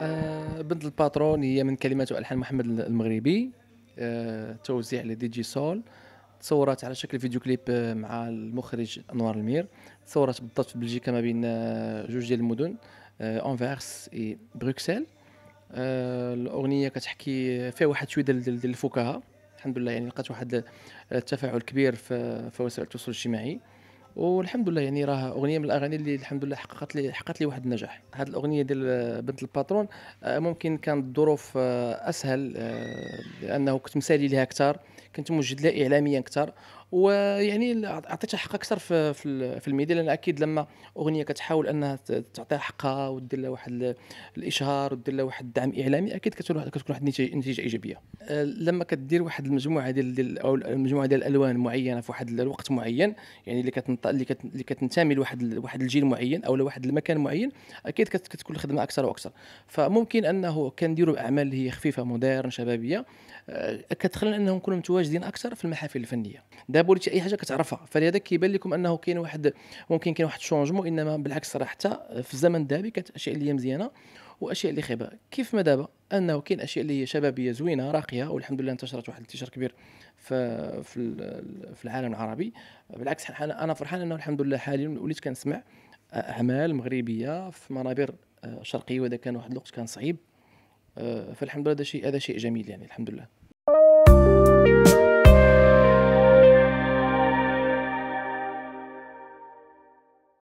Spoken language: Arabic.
آه، بنت الباترون هي من كلمات والحان محمد المغربي آه، توزيع لدي جي سول تصورت على شكل فيديو كليب آه، مع المخرج انوار المير تصورت بالضبط في بلجيكا ما بين جوج ديال المدن انفيرس اي بروكسل الاغنيه كتحكي فيها واحد شويه ديال الفكاهه الحمد لله يعني لقات واحد التفاعل كبير في وسائل التواصل الاجتماعي والحمد لله يعني راه اغنيه من الاغاني اللي الحمد لله حققت لي حققت لي واحد النجاح هذه الاغنيه ديال بنت الباترون آه، ممكن كانت الظروف آه، اسهل آه، لانه كنت مسالي لها اكثر كنت موجد لها اعلاميا اكثر ويعني اعطيتها حق اكثر في في الميديا لان اكيد لما اغنيه كتحاول انها تعطيها حقها ودير لها واحد الاشهار ودير لها واحد الدعم اعلامي اكيد كتكون واحد كتكون واحد النتيجه ايجابيه آه، لما كدير واحد المجموعه ديال او مجموعه ديال الالوان معينه في واحد الوقت معين يعني اللي كتنط... اللي, كت... اللي كتنتمي لواحد واحد الجيل معين او لواحد المكان معين اكيد كتكون الخدمه اكثر واكثر فممكن انه كنديروا اعمال اللي هي خفيفه مودرن شبابيه آه، كتخلينا انهم نكونوا متواجدين اكثر في المحافل الفنيه دابا اي حاجه كتعرفها فلهذا كيبان لكم انه كاين واحد ممكن كاين واحد شونجمون انما بالعكس راه حتى في الزمن الذهبي كانت اشياء اللي هي مزيانه واشياء اللي خيبه كيف ما دابا انه كاين اشياء اللي هي شبابيه زوينه راقيه والحمد لله انتشرت واحد الانتشار كبير في في العالم العربي بالعكس انا فرحان انه الحمد لله حاليا وليت كنسمع اعمال مغربيه في منابر آه، شرقيه وهذا كان واحد الوقت كان صعيب آه، فالحمد لله هذا شيء هذا شيء جميل يعني الحمد لله